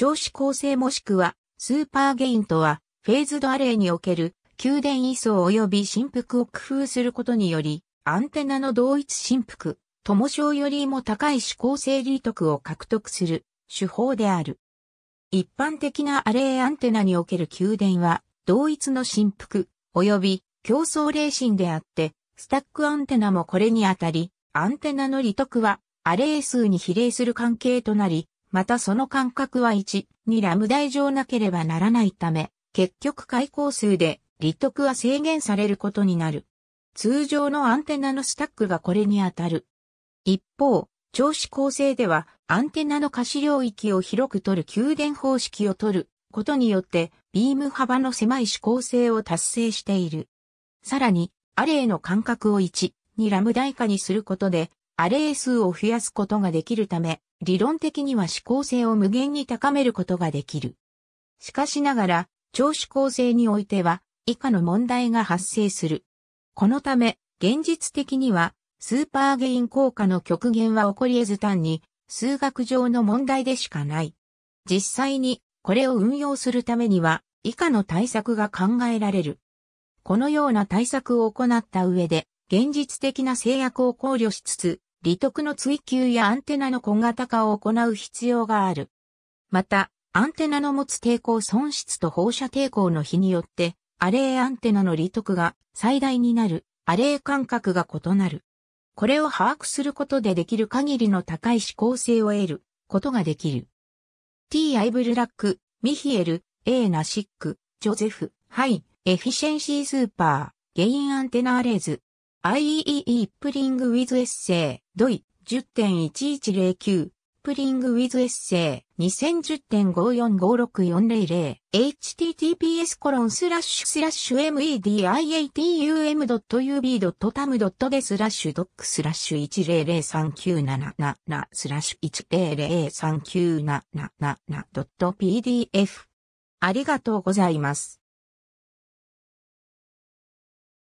超子構成もしくは、スーパーゲインとは、フェーズドアレイにおける、給電位相及び振幅を工夫することにより、アンテナの同一振幅、とも小よりも高い指向性利得を獲得する手法である。一般的なアレイアンテナにおける給電は、同一の振幅、及び競争霊心であって、スタックアンテナもこれにあたり、アンテナの利得は、アレイ数に比例する関係となり、またその間隔は1、にラムダ以上なければならないため、結局開口数で、利得は制限されることになる。通常のアンテナのスタックがこれに当たる。一方、調子構成では、アンテナの可視領域を広く取る給電方式を取ることによって、ビーム幅の狭い指向性を達成している。さらに、アレイの間隔を1、にラムダ以下にすることで、アレイ数を増やすことができるため、理論的には指向性を無限に高めることができる。しかしながら、超指向性においては、以下の問題が発生する。このため、現実的には、スーパーゲイン効果の極限は起こり得ず単に、数学上の問題でしかない。実際に、これを運用するためには、以下の対策が考えられる。このような対策を行った上で、現実的な制約を考慮しつつ、利得の追求やアンテナの小型化を行う必要がある。また、アンテナの持つ抵抗損失と放射抵抗の比によって、アレイアンテナの利得が最大になる、アレイ間隔が異なる。これを把握することでできる限りの高い指向性を得ることができる。T. アイブルラック、ミヒエル、A. ナシック、ジョゼフ、ハイ、エフィシェンシースーパー、ゲインアンテナアレーズ、i e e プリングウィズエッセイ、ドイ、10.1109、プリングウィズエッセイ、2010.54564000、https コロンスラッシュスラッシュ mediatum.ub.tam.de スラッシュドックスラッシュ1003977スラッシュ 1003977.pdf。ありがとうございます。